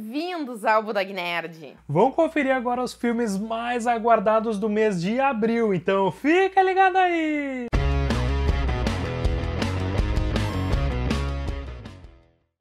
bem-vindos ao Budog Nerd. Vamos conferir agora os filmes mais aguardados do mês de abril, então fica ligado aí!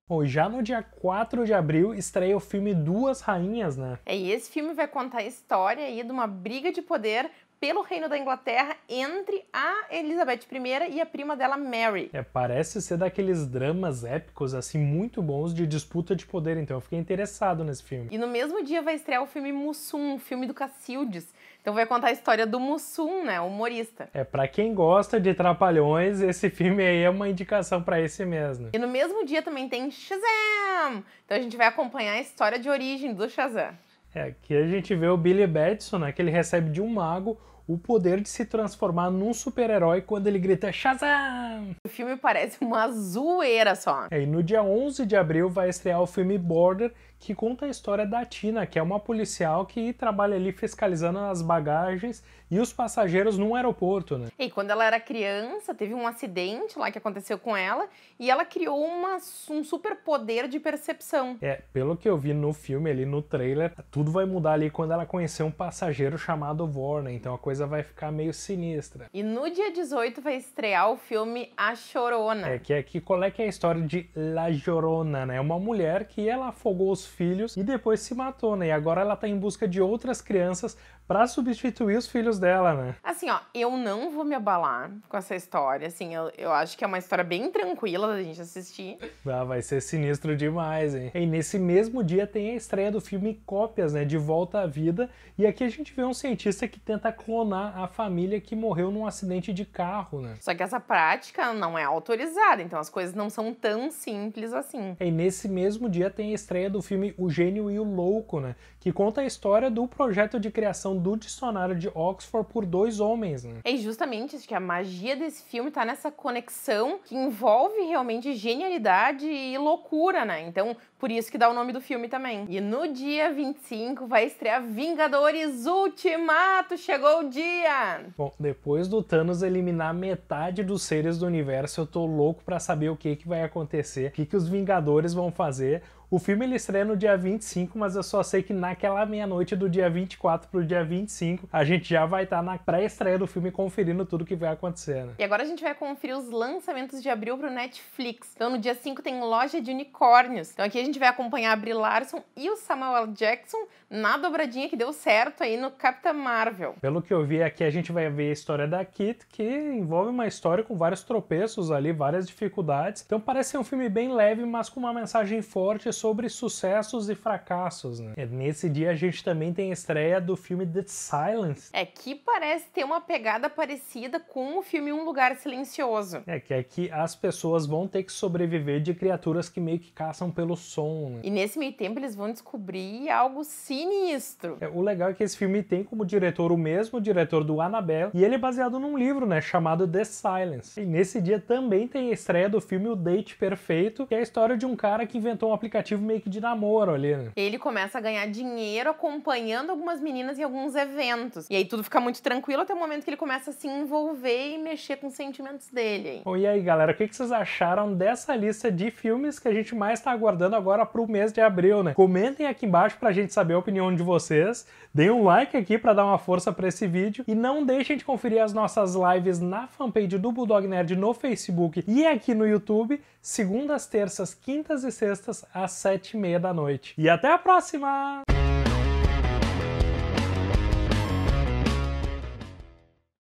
Bom, já no dia 4 de abril estreia o filme Duas Rainhas, né? É, e esse filme vai contar a história aí de uma briga de poder pelo reino da Inglaterra entre a Elizabeth I e a prima dela Mary. É, parece ser daqueles dramas épicos assim muito bons de disputa de poder, então eu fiquei interessado nesse filme. E no mesmo dia vai estrear o filme Mussum, o filme do Cacildes. Então vai contar a história do Mussum, né, o humorista. É, para quem gosta de trapalhões, esse filme aí é uma indicação para esse mesmo. E no mesmo dia também tem Shazam. Então a gente vai acompanhar a história de origem do Shazam. É, que a gente vê o Billy Batson, né, que ele recebe de um mago o poder de se transformar num super-herói quando ele grita Shazam! O filme parece uma zoeira só. É, e no dia 11 de abril vai estrear o filme Border, que conta a história da Tina, que é uma policial que trabalha ali fiscalizando as bagagens e os passageiros num aeroporto, né? E quando ela era criança, teve um acidente lá que aconteceu com ela e ela criou uma, um super poder de percepção. É, pelo que eu vi no filme ali, no trailer, tudo vai mudar ali quando ela conhecer um passageiro chamado Warner, então a coisa coisa vai ficar meio sinistra. E no dia 18 vai estrear o filme A Chorona. É, que aqui, é, qual é que é a história de La Jorona, né? É uma mulher que ela afogou os filhos e depois se matou, né? E agora ela tá em busca de outras crianças para substituir os filhos dela, né? Assim, ó, eu não vou me abalar com essa história, assim, eu, eu acho que é uma história bem tranquila da gente assistir. Ah, vai ser sinistro demais, hein? E nesse mesmo dia tem a estreia do filme Cópias, né, De Volta à Vida, e aqui a gente vê um cientista que tenta clonar a família que morreu num acidente de carro, né? Só que essa prática não é autorizada, então as coisas não são tão simples assim. E nesse mesmo dia tem a estreia do filme O Gênio e o Louco, né? Que conta a história do projeto de criação do dicionário de Oxford por dois homens, né? É justamente isso que a magia desse filme tá nessa conexão que envolve realmente genialidade e loucura, né? Então, por isso que dá o nome do filme também. E no dia 25 vai estrear Vingadores Ultimato. Chegou o dia! Bom, depois do Thanos eliminar metade dos seres do universo, eu tô louco para saber o que, que vai acontecer, o que, que os Vingadores vão fazer. O filme ele estreia no dia 25, mas eu só sei que naquela meia-noite do dia 24 pro dia 25, a gente já vai estar tá na pré-estreia do filme conferindo tudo que vai acontecer. Né? E agora a gente vai conferir os lançamentos de abril pro Netflix. Então no dia 5 tem Loja de Unicórnios. Então aqui a gente vai acompanhar a Brie Larson e o Samuel Jackson na dobradinha que deu certo aí no Capitã Marvel. Pelo que eu vi aqui, a gente vai ver a história da Kit, que envolve uma história com vários tropeços ali, várias dificuldades. Então parece ser um filme bem leve, mas com uma mensagem forte sobre sucessos e fracassos, né? É, nesse dia a gente também tem a estreia do filme The Silence. É, que parece ter uma pegada parecida com o filme Um Lugar Silencioso. É, que aqui é as pessoas vão ter que sobreviver de criaturas que meio que caçam pelo som. Né? E nesse meio tempo eles vão descobrir algo sinistro. É, o legal é que esse filme tem como diretor o mesmo o diretor do Annabelle e ele é baseado num livro, né, chamado The Silence. E nesse dia também tem a estreia do filme O Date Perfeito, que é a história de um cara que inventou um aplicativo meio que de namoro ali. Né? Ele começa a ganhar dinheiro acompanhando algumas meninas em alguns eventos. E aí tudo fica muito tranquilo até o momento que ele começa a se envolver e mexer com os sentimentos dele. Hein? Bom, e aí, galera, o que vocês acharam dessa lista de filmes que a gente mais tá aguardando agora? agora para o mês de abril, né? Comentem aqui embaixo para a gente saber a opinião de vocês, deem um like aqui para dar uma força para esse vídeo e não deixem de conferir as nossas lives na fanpage do Bulldog Nerd no Facebook e aqui no YouTube, segundas, terças, quintas e sextas às sete e meia da noite. E até a próxima!